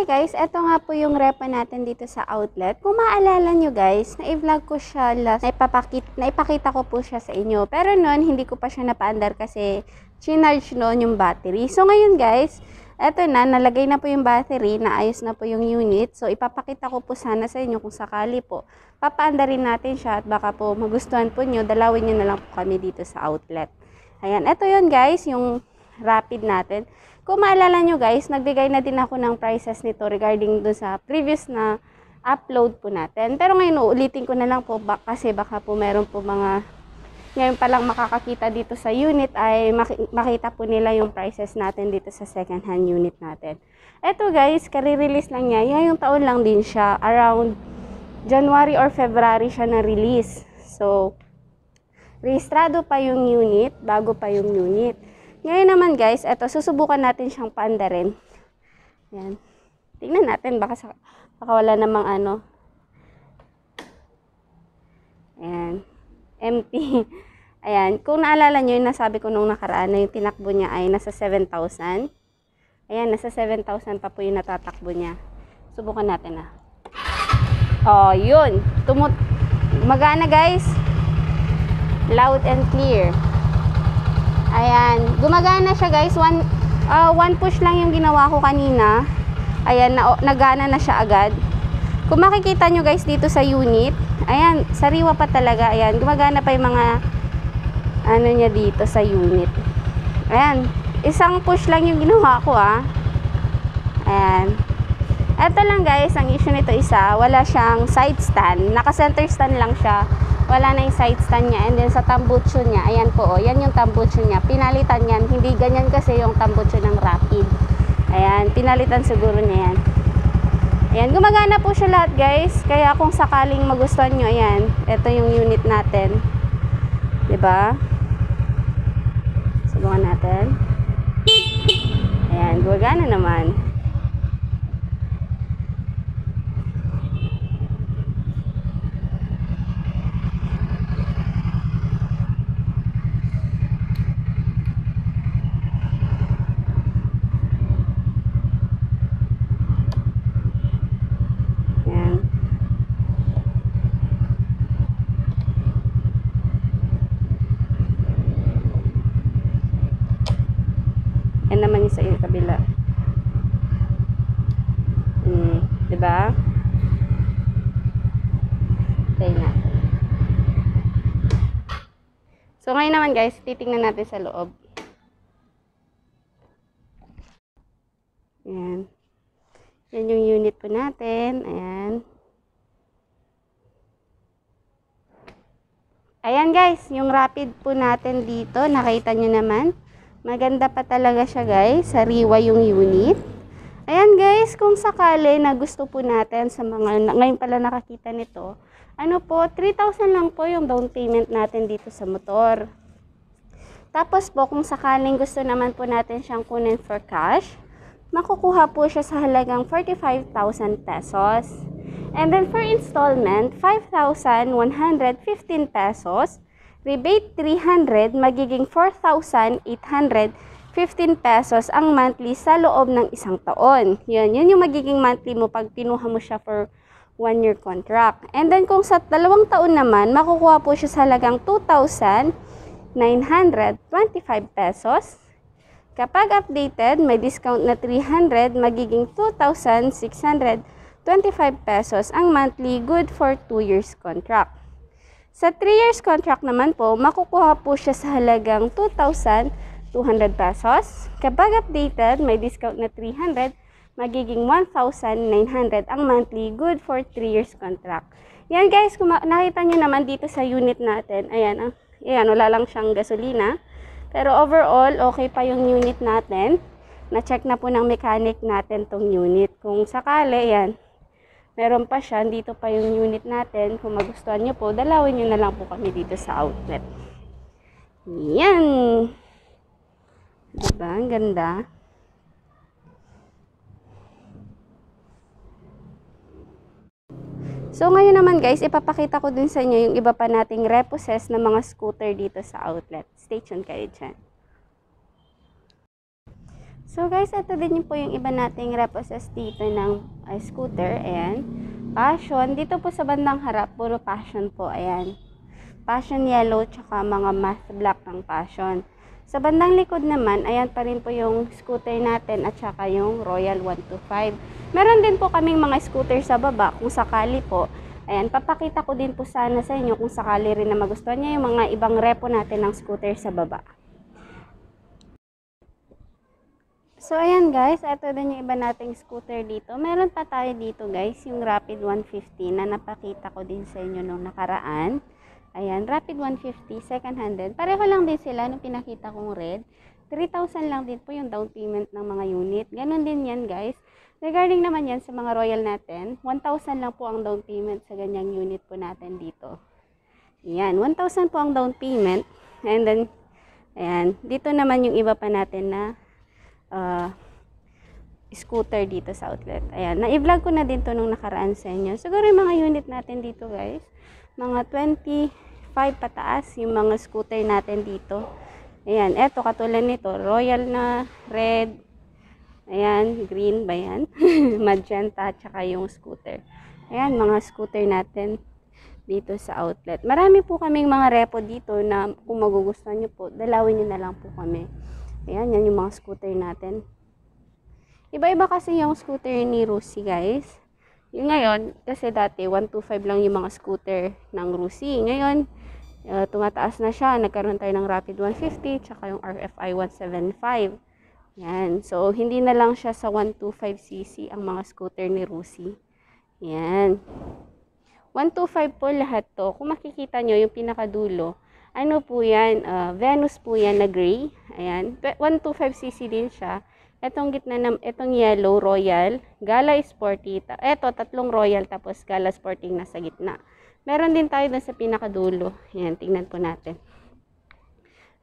Okay guys, eto nga po yung repa natin dito sa outlet. Kung maalala nyo guys, na-vlog ko siya last, naipapakita, naipakita ko po siya sa inyo. Pero noon, hindi ko pa siya napaandar kasi chinarge noon yung battery. So ngayon guys, eto na, nalagay na po yung battery, naayos na po yung unit. So ipapakita ko po sana sa inyo kung sakali po. Papaandarin natin siya at baka po magustuhan po nyo, dalawin nyo na lang po kami dito sa outlet. Ayan, eto yon guys, yung rapid natin. Kung maalala nyo guys, nagbigay na din ako ng prices nito regarding do sa previous na upload po natin. Pero ngayon ulitin ko na lang po bak kasi baka po meron po mga ngayon pa lang makakakita dito sa unit ay makita po nila yung prices natin dito sa second hand unit natin. Eto guys, kare-release lang niya. Ngayong taon lang din siya. Around January or February siya na-release. So, rehistrado pa yung unit bago pa yung unit. Ngayon naman guys, eto, susubukan natin siyang paanda rin. Yan. Tingnan natin, baka, sa, baka wala namang ano. Ayan. Empty. Ayan. Kung naalala nyo, yung nasabi ko nung nakaraan na yung tinakbo niya ay nasa 7,000. Ayan, nasa 7,000 pa po yung natatakbo niya. Subukan natin na. Ah. Oh, yun. Tumut Magana guys. Loud and clear. Ayan. Gumagana na siya guys. One, uh, one push lang yung ginawa ko kanina. Ayan, na, nagana na siya agad. Kung makikita nyo guys dito sa unit, ayan, sariwa pa talaga. Ayan, gumagana pa yung mga ano niya dito sa unit. Ayan, isang push lang yung ginawa ko ah. Ayan. Ito lang guys, ang issue nito isa, wala siyang side stand. Naka-center stand lang siya wala na yung side stand niya. And then sa tambutso niya, ayan po, oh, yan yung tambutso niya. Pinalitan yan. Hindi ganyan kasi yung tambutso ng Rapid. Ayan, pinalitan siguro niya yan. Ayan, gumagana po siya lahat guys. Kaya kung sakaling magustuhan nyo, ayan, ito yung unit natin. ba? Diba? Subukan natin. Ayan, gumagana naman. sa kabila. Mm, 'di ba? Tingnan. So ngayon naman guys, titingnan natin sa loob. Ayan. Yan yung unit po natin. Ayan. Ayan guys, yung rapid po natin dito, nakita nyo naman. Maganda pa talaga siya guys. Sariwa yung unit. Ayan guys, kung sakali na gusto po natin sa mga, ngayon pala nakakita nito, ano po, 3,000 lang po yung down payment natin dito sa motor. Tapos po, kung sakaling gusto naman po natin siyang kunin for cash, makukuha po siya sa halagang 45,000 pesos. And then for installment, 5,115 pesos rebate 300 magiging 4,815 pesos ang monthly sa loob ng isang taon. Yun, yun yung magiging monthly mo pag kinuha mo siya for one year contract. And then kung sa dalawang taon naman, makukuha po siya sa halagang 2,925 pesos. Kapag updated, may discount na 300, magiging 2,625 pesos ang monthly good for 2 years contract. Sa 3 years contract naman po, makukuha po siya sa halagang 2,200 pesos. Kapag updated, may discount na 300, magiging 1,900 ang monthly good for 3 years contract. Yan guys, kung nakita nyo naman dito sa unit natin, ayan, ah, ayan wala lang siyang gasolina. Pero overall, okay pa yung unit natin. Na-check na po ng mechanic natin tong unit. Kung sakali, ayan, Meron pa siya, dito pa yung unit natin. Kung magustuhan nyo po, dalawin nyo na lang po kami dito sa outlet. Yan! Diba? Ang ganda. So, ngayon naman guys, ipapakita ko dun sa inyo yung iba pa nating repossess ng mga scooter dito sa outlet. Stay tuned kayo dyan. So guys, ito din po yung iba nating reposes dito ng uh, scooter. Ayan. Passion. Dito po sa bandang harap, puro passion po. Ayan. Passion yellow, tsaka mga matte black ng passion. Sa bandang likod naman, ayan pa rin po yung scooter natin at tsaka yung Royal 125. Meron din po kaming mga scooter sa baba kung sakali po. Ayan, papakita ko din po sana sa inyo kung sakali rin na magustuhan niya yung mga ibang repo natin ng scooter sa baba. So, ayan guys, ito din yung iba nating scooter dito. Meron pa tayo dito guys, yung Rapid 150 na napakita ko din sa inyo nung nakaraan. Ayan, Rapid 150, second handed. Pareho lang din sila nung pinakita kong red. 3,000 lang din po yung down payment ng mga unit. Ganon din yan guys. Regarding naman yan sa mga royal natin, 1,000 lang po ang down payment sa ganyang unit po natin dito. Ayan, 1,000 po ang down payment. And then, ayan, dito naman yung iba pa natin na uh, scooter dito sa outlet. Ayan, na-vlog ko na din to nung nakaraan sa inyo. Siguro yung mga unit natin dito guys, mga 25 pataas yung mga scooter natin dito. Ayan, eto katulad nito, royal na, red, ayan, green ba yan? Magenta, tsaka yung scooter. Ayan, mga scooter natin dito sa outlet. Marami po kaming mga repo dito na kung magugustuhan nyo po, dalawin nyo na lang po kami. Ayan, yan yung mga scooter natin. Iba-iba kasi yung scooter ni Rusi, guys. Yung ngayon, kasi dati 125 lang yung mga scooter ng Rusi. Ngayon, uh, tumataas na siya. Nagkaroon tayo ng Rapid 150, tsaka yung RFI 175. Yan. So, hindi na lang siya sa 125cc ang mga scooter ni Rusi. Yan. 125 po lahat to. Kung makikita nyo, yung pinakadulo, ano po yan? Uh, Venus po yan na gray. Ayan. 125cc din siya. Itong gitna na, itong yellow, royal, gala sporty. Ito, tatlong royal, tapos gala sporting nasa gitna. Meron din tayo dun sa pinakadulo. Ayan, tingnan po natin.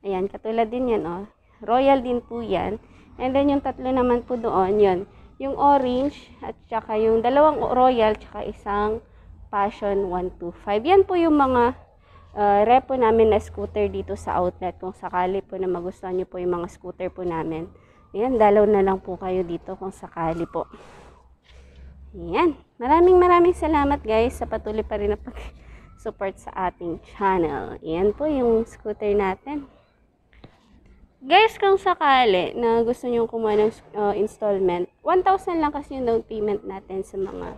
Ayan, katulad din yan, oh. Royal din po yan. And then, yung tatlo naman po doon, yun. Yung orange, at saka yung dalawang royal, at saka isang passion 125. Yan po yung mga uh, repo namin na scooter dito sa outlet kung sakali po na magustuhan nyo po yung mga scooter po namin. Ayan, dalaw na lang po kayo dito kung sakali po. Ayan. Maraming maraming salamat guys sa patuloy pa rin na pag-support sa ating channel. Ayan po yung scooter natin. Guys, kung sakali na gusto nyo kumuha ng uh, installment, 1,000 lang kasi yung down payment natin sa mga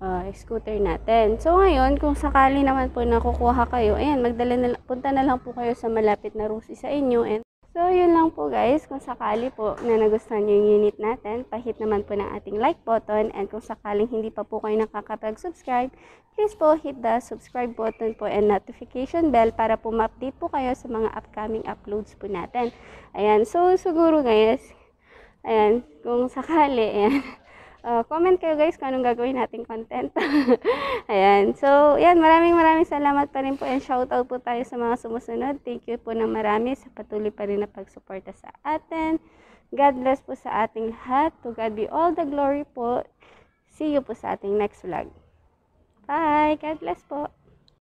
uh, scooter natin. So ngayon, kung sakali naman po nakukuha kayo, ayan, magdala na, punta na lang po kayo sa malapit na rusi sa inyo. And, so yun lang po guys, kung sakali po na nagustuhan nyo yung unit natin, pahit naman po ng ating like button. And kung sakaling hindi pa po kayo nakakapag-subscribe, please po hit the subscribe button po and notification bell para po ma-update po kayo sa mga upcoming uploads po natin. Ayan, so siguro guys, ayan, kung sakali, ayan, Uh, comment kayo guys kung anong gagawin nating content. Ayan. So, yan. Maraming maraming salamat pa rin po and out po tayo sa mga sumusunod. Thank you po ng marami sa patuloy pa rin na pagsuporta sa atin. God bless po sa ating lahat. To God be all the glory po. See you po sa ating next vlog. Bye! God bless po!